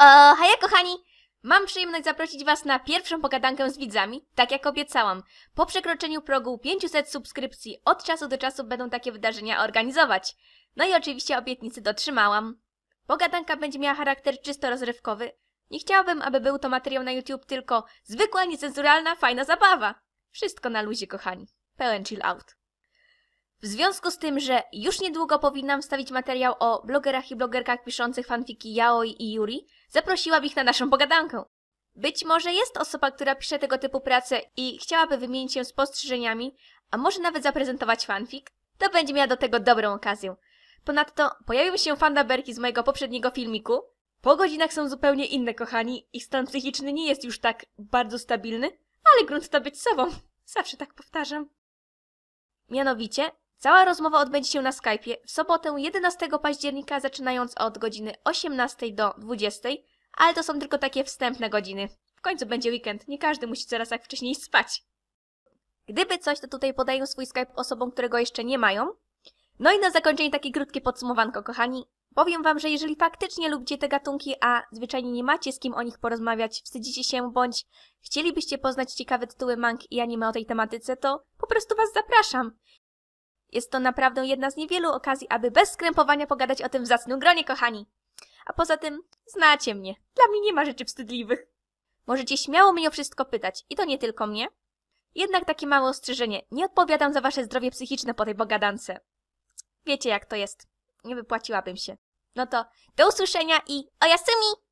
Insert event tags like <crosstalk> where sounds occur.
O, haja kochani! Mam przyjemność zaprosić Was na pierwszą pogadankę z widzami, tak jak obiecałam. Po przekroczeniu progu 500 subskrypcji od czasu do czasu będą takie wydarzenia organizować. No i oczywiście obietnicy dotrzymałam. Pogadanka będzie miała charakter czysto rozrywkowy. Nie chciałabym, aby był to materiał na YouTube tylko zwykła, niecenzuralna, fajna zabawa. Wszystko na luzie, kochani. Pełen chill out. W związku z tym, że już niedługo powinnam wstawić materiał o blogerach i blogerkach piszących fanfiki yaoi i yuri, zaprosiłam ich na naszą pogadankę. Być może jest osoba, która pisze tego typu pracę i chciałaby wymienić się spostrzeżeniami, a może nawet zaprezentować fanfik. To będzie miała do tego dobrą okazję. Ponadto pojawiły się fandaberki z mojego poprzedniego filmiku. Po godzinach są zupełnie inne, kochani. Ich stan psychiczny nie jest już tak bardzo stabilny, ale grunt to być sobą. <laughs> Zawsze tak powtarzam. Mianowicie, Cała rozmowa odbędzie się na Skype'ie w sobotę 11 października, zaczynając od godziny 18 do 20, ale to są tylko takie wstępne godziny. W końcu będzie weekend, nie każdy musi coraz jak wcześniej spać. Gdyby coś, to tutaj podaję swój Skype osobom, którego jeszcze nie mają. No i na zakończenie takie krótkie podsumowanko, kochani. Powiem Wam, że jeżeli faktycznie lubicie te gatunki, a zwyczajnie nie macie z kim o nich porozmawiać, wstydzicie się, bądź chcielibyście poznać ciekawe tytuły mang i anime o tej tematyce, to po prostu Was zapraszam. Jest to naprawdę jedna z niewielu okazji, aby bez skrępowania pogadać o tym w zacnym gronie, kochani. A poza tym, znacie mnie. Dla mnie nie ma rzeczy wstydliwych. Możecie śmiało mnie o wszystko pytać i to nie tylko mnie. Jednak takie małe ostrzeżenie. Nie odpowiadam za wasze zdrowie psychiczne po tej bogadance. Wiecie jak to jest. Nie wypłaciłabym się. No to do usłyszenia i o jasemi!